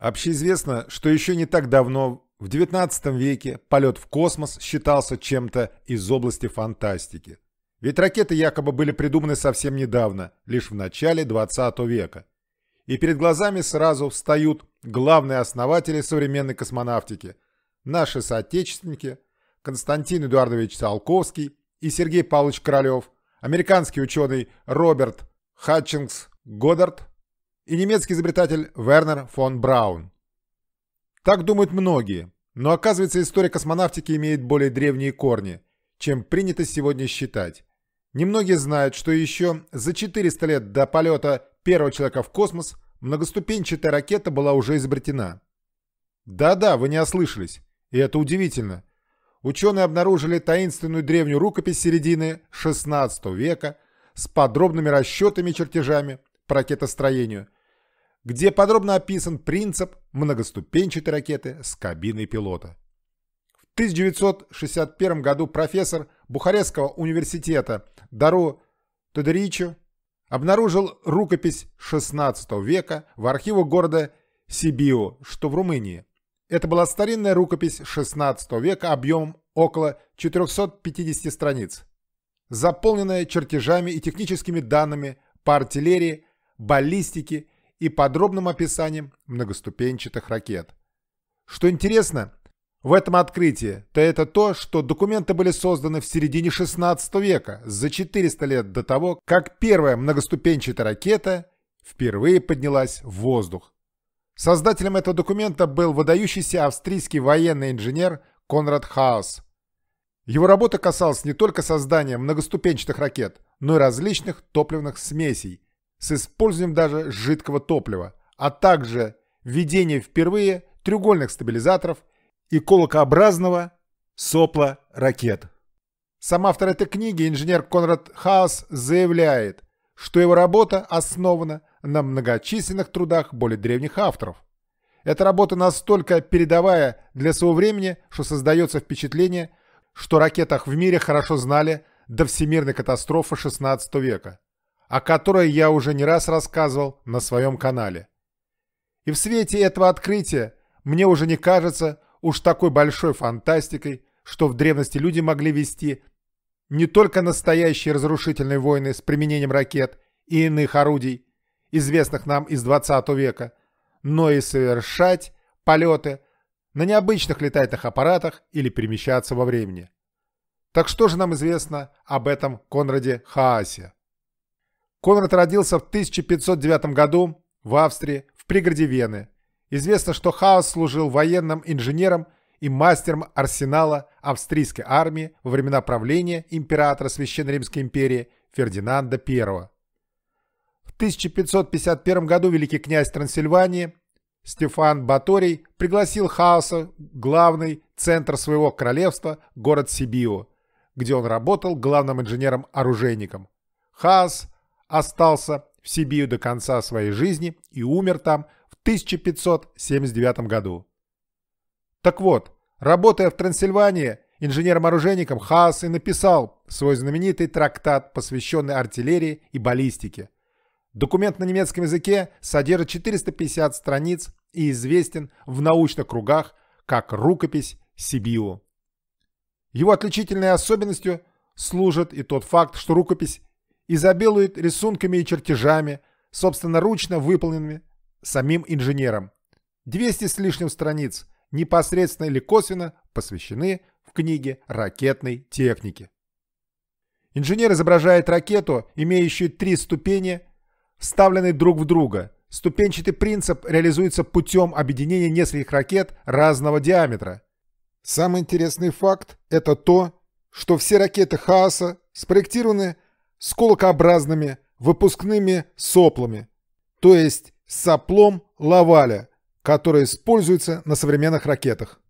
Общеизвестно, что еще не так давно, в XIX веке, полет в космос считался чем-то из области фантастики. Ведь ракеты якобы были придуманы совсем недавно, лишь в начале XX века. И перед глазами сразу встают главные основатели современной космонавтики, наши соотечественники Константин Эдуардович Циолковский и Сергей Павлович Королев, американский ученый Роберт Хатчингс Годдард и немецкий изобретатель Вернер фон Браун. Так думают многие, но оказывается история космонавтики имеет более древние корни, чем принято сегодня считать. Немногие знают, что еще за 400 лет до полета первого человека в космос многоступенчатая ракета была уже изобретена. Да-да, вы не ослышались, и это удивительно. Ученые обнаружили таинственную древнюю рукопись середины XVI века с подробными расчетами и чертежами по ракетостроению – где подробно описан принцип многоступенчатой ракеты с кабиной пилота. В 1961 году профессор Бухарестского университета Дару Тодоричу обнаружил рукопись XVI века в архиву города Сибио, что в Румынии. Это была старинная рукопись XVI века объемом около 450 страниц, заполненная чертежами и техническими данными по артиллерии, баллистике и подробным описанием многоступенчатых ракет. Что интересно, в этом открытии, то это то, что документы были созданы в середине 16 века, за 400 лет до того, как первая многоступенчатая ракета впервые поднялась в воздух. Создателем этого документа был выдающийся австрийский военный инженер Конрад Хаус. Его работа касалась не только создания многоступенчатых ракет, но и различных топливных смесей, с использованием даже жидкого топлива, а также введение впервые треугольных стабилизаторов и колокообразного сопла ракет. Сам автор этой книги, инженер Конрад Хаус, заявляет, что его работа основана на многочисленных трудах более древних авторов. Эта работа настолько передовая для своего времени, что создается впечатление, что ракетах в мире хорошо знали до всемирной катастрофы XVI века о которой я уже не раз рассказывал на своем канале. И в свете этого открытия мне уже не кажется уж такой большой фантастикой, что в древности люди могли вести не только настоящие разрушительные войны с применением ракет и иных орудий, известных нам из 20 века, но и совершать полеты на необычных летательных аппаратах или перемещаться во времени. Так что же нам известно об этом Конраде Хаасе? Конрад родился в 1509 году в Австрии, в пригороде Вены. Известно, что Хаус служил военным инженером и мастером арсенала австрийской армии во времена правления императора Священной Римской империи Фердинанда I. В 1551 году великий князь Трансильвании Стефан Баторий пригласил Хаоса в главный центр своего королевства, город Сибио, где он работал главным инженером-оружейником. Хаос – остался в Сибию до конца своей жизни и умер там в 1579 году. Так вот, работая в Трансильвании инженером-оружейником, Хаас и написал свой знаменитый трактат, посвященный артиллерии и баллистике. Документ на немецком языке содержит 450 страниц и известен в научных кругах как рукопись Сибио. Его отличительной особенностью служит и тот факт, что рукопись изобилует рисунками и чертежами, собственноручно выполненными самим инженером. 200 с лишним страниц непосредственно или косвенно посвящены в книге ракетной техники. Инженер изображает ракету, имеющую три ступени, вставленные друг в друга. Ступенчатый принцип реализуется путем объединения нескольких ракет разного диаметра. Самый интересный факт – это то, что все ракеты Хаоса спроектированы с кулакообразными выпускными соплами, то есть соплом лаваля, который используется на современных ракетах.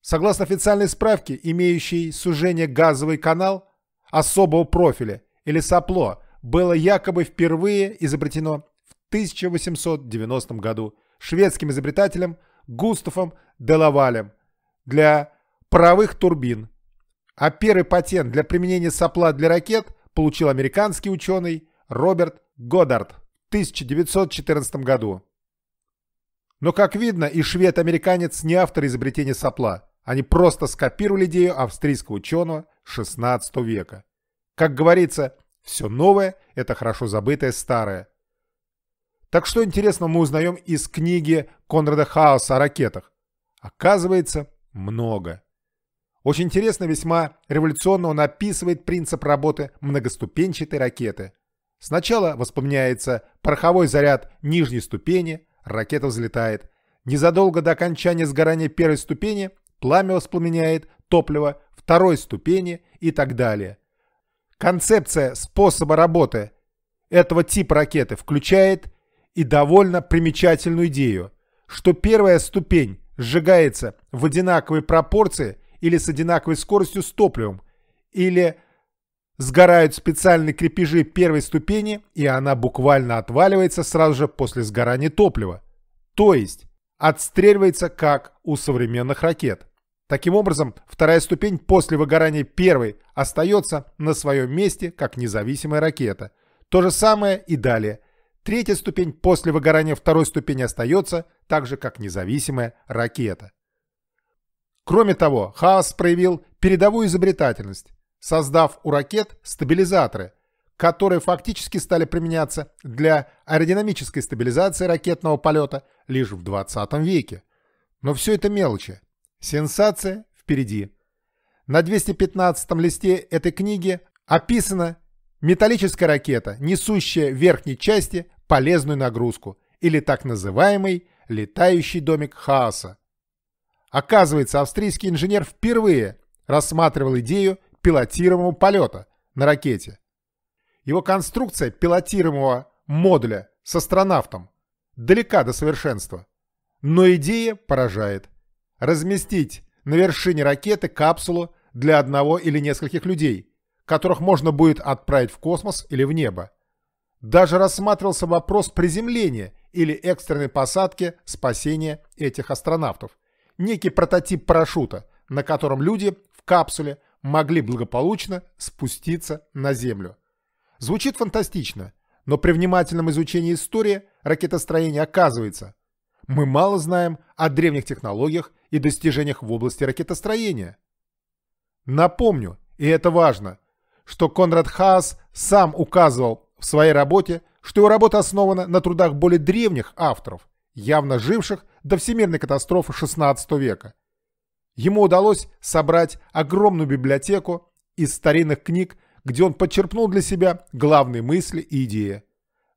Согласно официальной справке, имеющей сужение газовый канал особого профиля или сопло было якобы впервые изобретено в 1890 году шведским изобретателем де Делавалем для паровых турбин. А первый патент для применения сопла для ракет получил американский ученый Роберт Годдард в 1914 году. Но, как видно, и швед-американец не автор изобретения сопла. Они просто скопировали идею австрийского ученого XVI века. Как говорится, все новое – это хорошо забытое старое. Так что интересно мы узнаем из книги Конрада Хаоса о ракетах? Оказывается, много. Очень интересно весьма революционно он описывает принцип работы многоступенчатой ракеты. Сначала воспоминается пороховой заряд нижней ступени, ракета взлетает. Незадолго до окончания сгорания первой ступени пламя воспламеняет топливо второй ступени и так далее. Концепция способа работы этого типа ракеты включает и довольно примечательную идею, что первая ступень сжигается в одинаковой пропорции – или с одинаковой скоростью с топливом, или сгорают специальные крепежи первой ступени, и она буквально отваливается сразу же после сгорания топлива. То есть отстреливается, как у современных ракет. Таким образом, вторая ступень после выгорания первой остается на своем месте, как независимая ракета. То же самое и далее. Третья ступень после выгорания второй ступени остается, также как независимая ракета. Кроме того, Хаас проявил передовую изобретательность, создав у ракет стабилизаторы, которые фактически стали применяться для аэродинамической стабилизации ракетного полета лишь в 20 веке. Но все это мелочи. Сенсация впереди. На 215 листе этой книги описана металлическая ракета, несущая в верхней части полезную нагрузку, или так называемый летающий домик Хааса. Оказывается, австрийский инженер впервые рассматривал идею пилотируемого полета на ракете. Его конструкция пилотируемого модуля с астронавтом далека до совершенства. Но идея поражает. Разместить на вершине ракеты капсулу для одного или нескольких людей, которых можно будет отправить в космос или в небо. Даже рассматривался вопрос приземления или экстренной посадки спасения этих астронавтов – некий прототип парашюта, на котором люди в капсуле могли благополучно спуститься на Землю. Звучит фантастично, но при внимательном изучении истории ракетостроения оказывается, мы мало знаем о древних технологиях и достижениях в области ракетостроения. Напомню, и это важно, что Конрад Хаас сам указывал в своей работе, что его работа основана на трудах более древних авторов – явно живших до всемирной катастрофы XVI века. Ему удалось собрать огромную библиотеку из старинных книг, где он подчерпнул для себя главные мысли и идеи.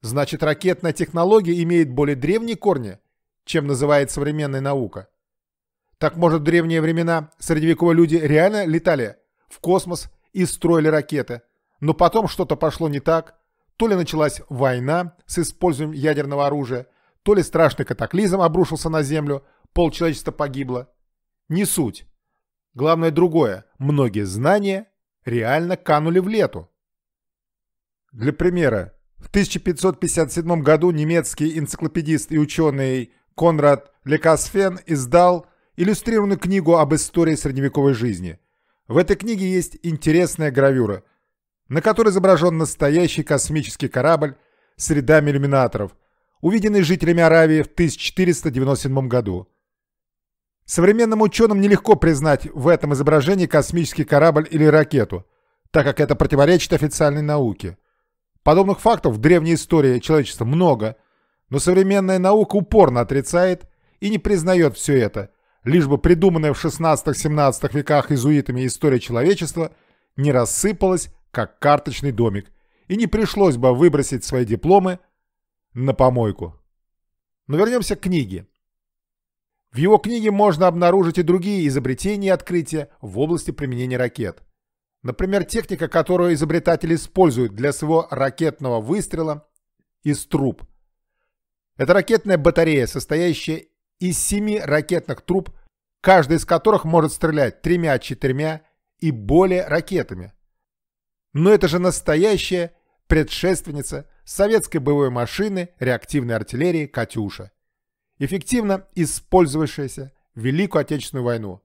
Значит, ракетная технология имеет более древние корни, чем называет современная наука. Так, может, в древние времена средневековые люди реально летали в космос и строили ракеты, но потом что-то пошло не так, то ли началась война с использованием ядерного оружия – то ли страшный катаклизм обрушился на Землю, полчеловечества погибло. Не суть. Главное другое. Многие знания реально канули в лету. Для примера, в 1557 году немецкий энциклопедист и ученый Конрад Лекасфен издал иллюстрированную книгу об истории средневековой жизни. В этой книге есть интересная гравюра, на которой изображен настоящий космический корабль с рядами иллюминаторов, увиденный жителями Аравии в 1497 году. Современным ученым нелегко признать в этом изображении космический корабль или ракету, так как это противоречит официальной науке. Подобных фактов в древней истории человечества много, но современная наука упорно отрицает и не признает все это, лишь бы придуманная в 16-17 веках изуитами история человечества не рассыпалась, как карточный домик, и не пришлось бы выбросить свои дипломы – на помойку. Но вернемся к книге. В его книге можно обнаружить и другие изобретения и открытия в области применения ракет. Например, техника, которую изобретатель использует для своего ракетного выстрела из труб. Это ракетная батарея, состоящая из семи ракетных труб, каждая из которых может стрелять тремя, четырьмя и более ракетами. Но это же настоящая предшественница советской боевой машины реактивной артиллерии «Катюша», эффективно использовавшаяся в Великую Отечественную войну.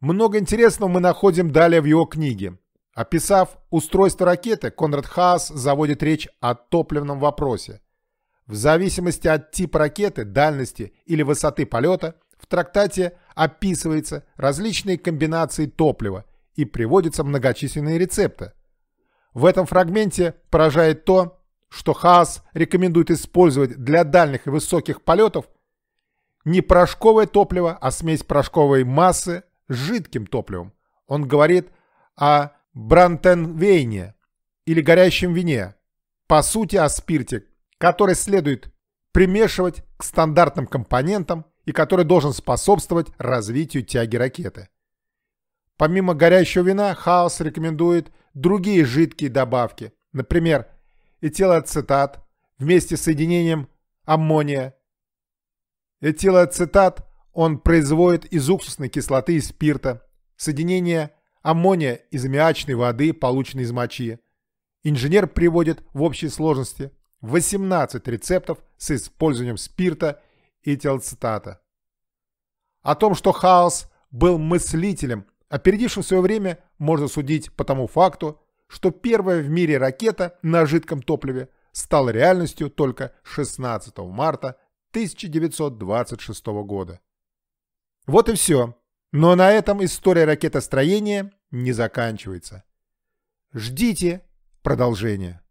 Много интересного мы находим далее в его книге. Описав устройство ракеты, Конрад Хаас заводит речь о топливном вопросе. В зависимости от типа ракеты, дальности или высоты полета, в трактате описываются различные комбинации топлива и приводятся многочисленные рецепты. В этом фрагменте поражает то, что Хаас рекомендует использовать для дальних и высоких полетов не порошковое топливо, а смесь порошковой массы с жидким топливом. Он говорит о брантенвейне или горящем вине, по сути о спирте, который следует примешивать к стандартным компонентам и который должен способствовать развитию тяги ракеты. Помимо горящего вина, Хаос рекомендует другие жидкие добавки, например, этилоацетат вместе с соединением аммония. Этилоацетат он производит из уксусной кислоты и спирта, соединение аммония из аммиачной воды, полученной из мочи. Инженер приводит в общей сложности 18 рецептов с использованием спирта и телцитата. О том, что Хаос был мыслителем опередившим свое время, можно судить по тому факту, что первая в мире ракета на жидком топливе стала реальностью только 16 марта 1926 года. Вот и все. Но на этом история ракетостроения не заканчивается. Ждите продолжения.